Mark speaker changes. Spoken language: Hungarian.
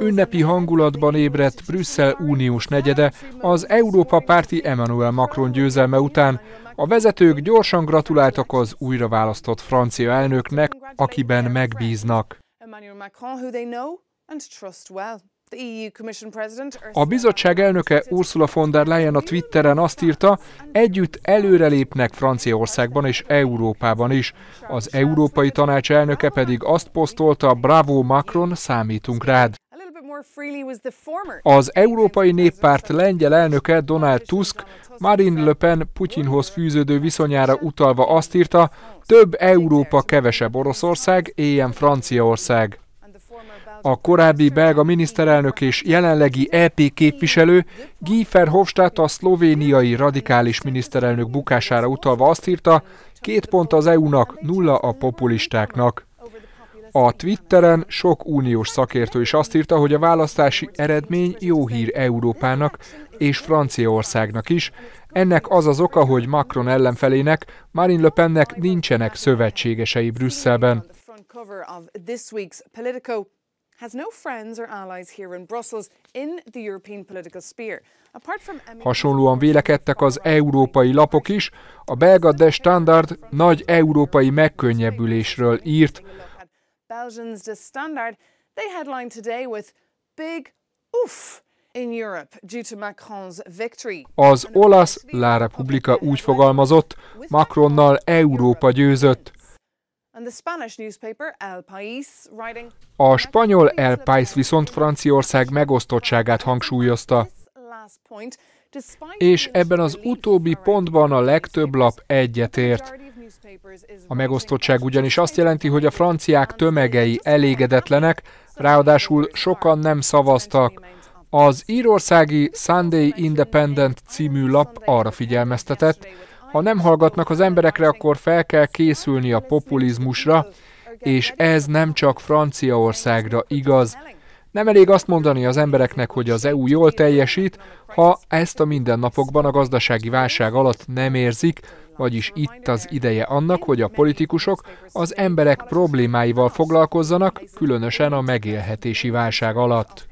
Speaker 1: Ünnepi
Speaker 2: hangulatban ébredt Brüsszel uniós negyede az Európa párti Emmanuel Macron győzelme után. A vezetők gyorsan gratuláltak az újraválasztott francia elnöknek, akiben megbíznak. E a bizottság elnöke Ursula von der Leyen a Twitteren azt írta, együtt előrelépnek Franciaországban és Európában is. Az Európai Tanács elnöke pedig azt posztolta, bravo Macron, számítunk rád. Az Európai Néppárt lengyel elnöke Donald Tusk Marine Le Pen Putyinhoz fűződő viszonyára utalva azt írta, több Európa, kevesebb Oroszország, éljen Franciaország a korábbi belga miniszterelnök és jelenlegi EP képviselő Guy Verhofstadt a szlovéniai radikális miniszterelnök bukására utalva azt írta, két pont az EU-nak, nulla a populistáknak. A Twitteren sok uniós szakértő is azt írta, hogy a választási eredmény jó hír Európának és Franciaországnak is. Ennek az az oka, hogy Macron ellenfelének, Marine Le Pennek nincsenek szövetségesei Brüsszelben.
Speaker 1: Has no friends or allies here in in Brussels the European political sphere.
Speaker 2: Hasonlóan vélekedtek az európai lapok is, a belga De Standard nagy európai megkönnyebbülésről írt. Az olasz La Repubblica úgy fogalmazott, Macronnal Európa győzött. A spanyol El País viszont Franciaország megosztottságát hangsúlyozta, és ebben az utóbbi pontban a legtöbb lap egyetért. A megosztottság ugyanis azt jelenti, hogy a franciák tömegei elégedetlenek, ráadásul sokan nem szavaztak. Az írországi Sunday Independent című lap arra figyelmeztetett, ha nem hallgatnak az emberekre, akkor fel kell készülni a populizmusra, és ez nem csak Franciaországra igaz. Nem elég azt mondani az embereknek, hogy az EU jól teljesít, ha ezt a mindennapokban a gazdasági válság alatt nem érzik, vagyis itt az ideje annak, hogy a politikusok az emberek problémáival foglalkozzanak, különösen a megélhetési válság alatt.